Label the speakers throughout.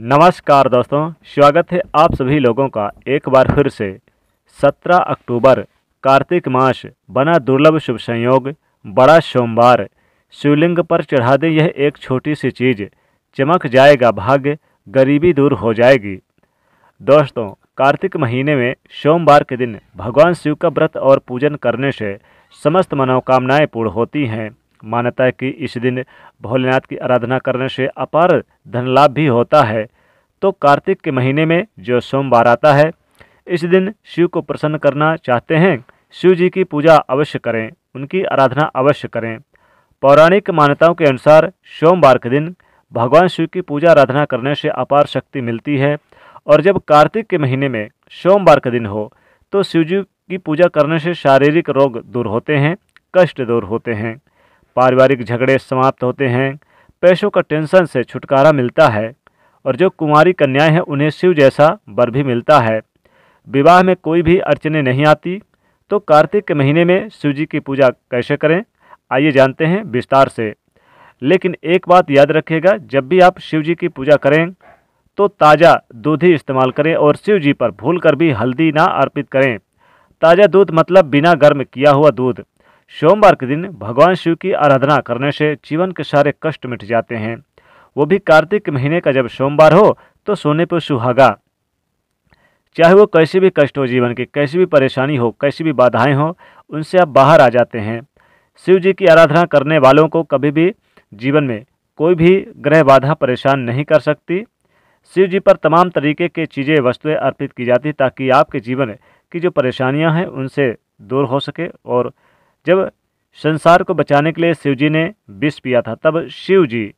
Speaker 1: नमस्कार दोस्तों स्वागत है आप सभी लोगों का एक बार फिर से 17 अक्टूबर कार्तिक मास बना दुर्लभ शुभ संयोग बड़ा सोमवार शिवलिंग पर चढ़ा दें यह एक छोटी सी चीज़ चमक जाएगा भाग्य गरीबी दूर हो जाएगी दोस्तों कार्तिक महीने में सोमवार के दिन भगवान शिव का व्रत और पूजन करने से समस्त मनोकामनाएं पूर्ण होती हैं मान्यता है कि इस दिन भोलेनाथ की आराधना करने से अपार धन लाभ भी होता है तो कार्तिक के महीने में जो सोमवार आता है इस दिन शिव को प्रसन्न करना चाहते हैं शिव जी की पूजा अवश्य करें उनकी आराधना अवश्य करें पौराणिक मान्यताओं के अनुसार सोमवार के दिन भगवान शिव की पूजा आराधना करने से अपार शक्ति मिलती है और जब कार्तिक के महीने में सोमवार का दिन हो तो शिवजी की पूजा करने से शारीरिक रोग दूर होते हैं कष्ट दूर होते हैं पारिवारिक झगड़े समाप्त होते हैं पैसों का टेंशन से छुटकारा मिलता है और जो कुमारी कन्याएं हैं उन्हें शिव जैसा बर भी मिलता है विवाह में कोई भी अड़चने नहीं आती तो कार्तिक के महीने में शिव जी की पूजा कैसे करें आइए जानते हैं विस्तार से लेकिन एक बात याद रखिएगा जब भी आप शिव जी की पूजा करें तो ताज़ा दूध ही इस्तेमाल करें और शिव जी पर भूल कर भी हल्दी ना अर्पित करें ताज़ा दूध मतलब बिना गर्म किया हुआ दूध सोमवार के दिन भगवान शिव की आराधना करने से जीवन के सारे कष्ट मिट जाते हैं वो भी कार्तिक महीने का जब सोमवार हो तो सोने पर सुहागा चाहे वो कैसे भी कष्ट हो जीवन के कैसी भी परेशानी हो कैसी भी बाधाएं हो उनसे आप बाहर आ जाते हैं शिव जी की आराधना करने वालों को कभी भी जीवन में कोई भी ग्रह बाधा परेशान नहीं कर सकती शिव जी पर तमाम तरीके की चीज़ें वस्तुएं अर्पित की जाती ताकि आपके जीवन की जो परेशानियां हैं उनसे दूर हो सके और जब संसार को बचाने के लिए शिव जी ने विष पिया था तब शिव जी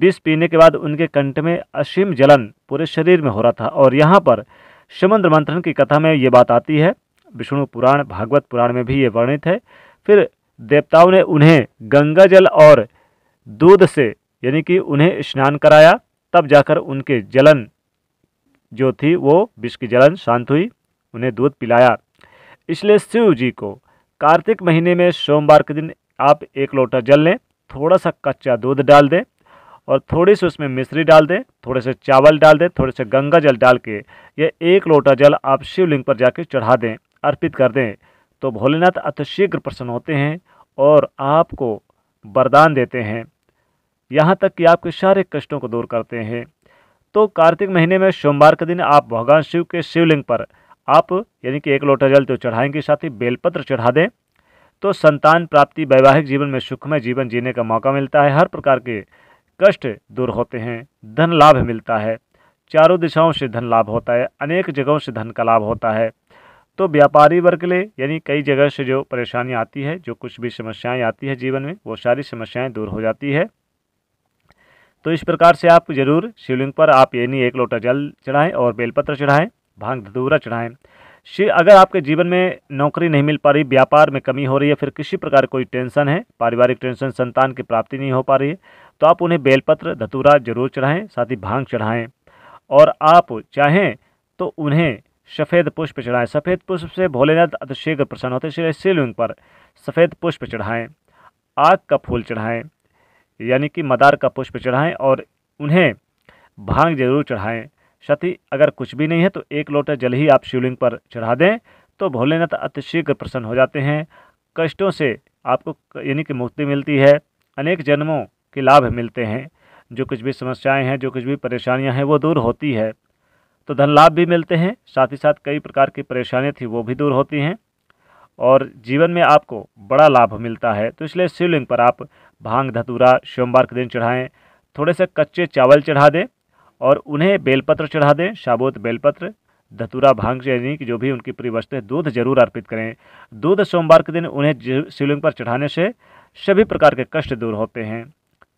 Speaker 1: विष पीने के बाद उनके कंठ में असीम जलन पूरे शरीर में हो रहा था और यहाँ पर समुद्र मंथन की कथा में ये बात आती है विष्णु पुराण भागवत पुराण में भी ये वर्णित है फिर देवताओं ने उन्हें गंगा जल और दूध से यानी कि उन्हें स्नान कराया तब जाकर उनके जलन जो थी वो विष की जलन शांत हुई उन्हें दूध पिलाया इसलिए शिव जी को कार्तिक महीने में सोमवार के दिन आप एक लोटा जल लें थोड़ा सा कच्चा दूध डाल दें और थोड़ी सी उसमें मिश्री डाल दें थोड़े से चावल डाल दें थोड़े से गंगा जल डाल के यह एक लोटा जल आप शिवलिंग पर जाकर चढ़ा दें अर्पित कर दें तो भोलेनाथ अतिशीघ्र प्रसन्न होते हैं और आपको वरदान देते हैं यहाँ तक कि आपके सारे कष्टों को दूर करते हैं तो कार्तिक महीने में सोमवार के दिन आप भगवान शिव के शिवलिंग पर आप यानी कि एक लोटा जल तो चढ़ाएंगे साथ ही बेलपत्र चढ़ा दें तो संतान प्राप्ति वैवाहिक जीवन में सुखमय जीवन जीने का मौका मिलता है हर प्रकार के कष्ट दूर होते हैं धन लाभ मिलता है चारों दिशाओं से धन लाभ होता है अनेक जगहों से धन का लाभ होता है तो व्यापारी वर्ग के लिए यानी कई जगह से जो परेशानी आती है जो कुछ भी समस्याएं आती है जीवन में वो सारी समस्याएं दूर हो जाती है तो इस प्रकार से आप ज़रूर शिवलिंग पर आप यानी एक लोटा जल चढ़ाएं और बेलपत्र चढ़ाएं भांग धतूरा चढ़ाएं श्री अगर आपके जीवन में नौकरी नहीं मिल पा रही व्यापार में कमी हो रही है फिर किसी प्रकार कोई टेंशन है पारिवारिक टेंशन संतान की प्राप्ति नहीं हो पा रही है तो आप उन्हें बेलपत्र धतूरा जरूर चढ़ाएं साथ ही भांग चढ़ाएं और आप चाहें तो उन्हें सफ़ेद पुष्प चढ़ाएं सफ़ेद पुष्प से भोलेनाथ अतिशीघ्र प्रसन्न होते श्री शिवलिंग पर सफ़ेद पुष्प चढ़ाएँ आग का फूल चढ़ाएँ यानी कि मदार का पुष्प चढ़ाएँ और उन्हें भांग जरूर चढ़ाएँ क्षति अगर कुछ भी नहीं है तो एक लोटे जल ही आप शिवलिंग पर चढ़ा दें तो भोलेनाथ अतिशीघ्र प्रसन्न हो जाते हैं कष्टों से आपको यानी कि मुक्ति मिलती है अनेक जन्मों के लाभ मिलते हैं जो कुछ भी समस्याएं हैं जो कुछ भी परेशानियां हैं वो दूर होती है तो धन लाभ भी मिलते हैं साथ ही साथ कई प्रकार की परेशानियाँ थी वो भी दूर होती हैं और जीवन में आपको बड़ा लाभ मिलता है तो इसलिए शिवलिंग पर आप भांग धतूरा सोमवार के दिन चढ़ाएँ थोड़े से कच्चे चावल चढ़ा दें और उन्हें बेलपत्र चढ़ा दें शाबोत बेलपत्र धतूरा भांग यानी कि जो भी उनकी प्रिय वस्तु है दूध जरूर अर्पित करें दूध सोमवार के दिन उन्हें शिवलिंग पर चढ़ाने से सभी प्रकार के कष्ट दूर होते हैं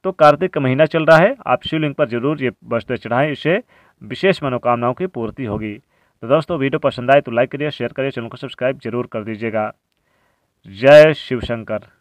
Speaker 1: तो कार्तिक का महीना चल रहा है आप शिवलिंग पर जरूर ये वस्तु चढ़ाएँ इससे विशेष मनोकामनाओं की पूर्ति होगी तो दोस्तों वीडियो पसंद आए तो लाइक करिए शेयर करिए चैनल को सब्सक्राइब जरूर कर दीजिएगा जय शिव शंकर